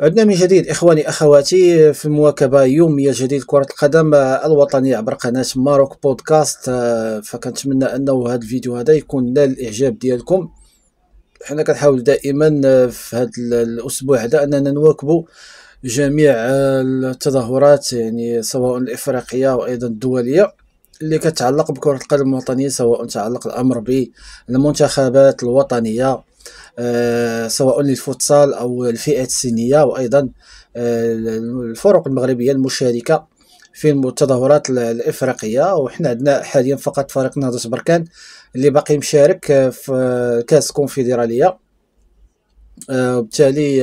عدنا من جديد إخواني أخواتي في مواكبة يومية جديد كرة القدم الوطنية عبر قناة ماروك بودكاست آه، فكنتمنى أنه هذا الفيديو هذا يكون نال الإعجاب ديالكم حنا كنحاول دائما آه، في هذا الأسبوع هذا أننا نواكبوا جميع آه، التظاهرات يعني سواء الإفريقية وأيضا الدولية اللي كتعلق بكرة القدم الوطنية سواء تعلق الأمر بالمنتخبات الوطنية آه، سواء للفوتسال او الفئات السنيه وايضا آه، الفرق المغربيه المشاركه في التظاهرات الافريقيه وحنا عندنا حاليا فقط فريق نهضه بركان اللي باقي مشارك في كاس كونفدراليه آه، وبالتالي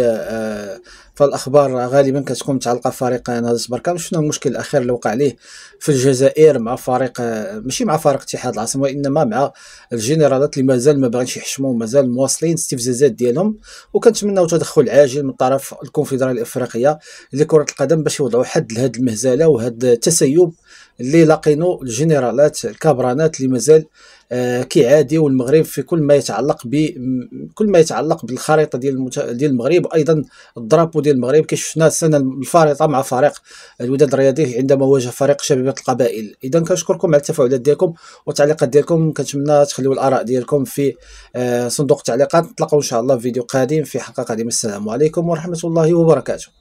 فالاخبار غالبا كتكون متعلقه بفريق نهضه بركان شفنا المشكل الاخير اللي وقع عليه في الجزائر مع فريق ماشي مع فريق اتحاد العاصمه وانما مع الجنرالات اللي مازال ما باغينش يحشموا مازال مواصلين استفزازات ديالهم وكنتمناو تدخل عاجل من طرف الكونفدراليه الافريقيه لكره القدم باش يوضعوا حد لهذه المهزله وهاد التسيب اللي لاقينو الجنرالات الكبرانات اللي مازال آه، كيعاديو المغرب في كل ما يتعلق ب كل ما يتعلق بالخريطه ديال المت... ديال المغرب ايضا الدرابو ديال المغرب كي شفنا السنه الفارطه مع فريق الوداد الرياضي عندما واجه فريق شبيبه القبائل اذا كنشكركم على التفاعلات ديالكم والتعليقات ديالكم كنتمنى تخليوا الاراء ديالكم في آه، صندوق التعليقات نتلاقاو ان شاء الله في فيديو قادم في حلقه قادمه السلام عليكم ورحمه الله وبركاته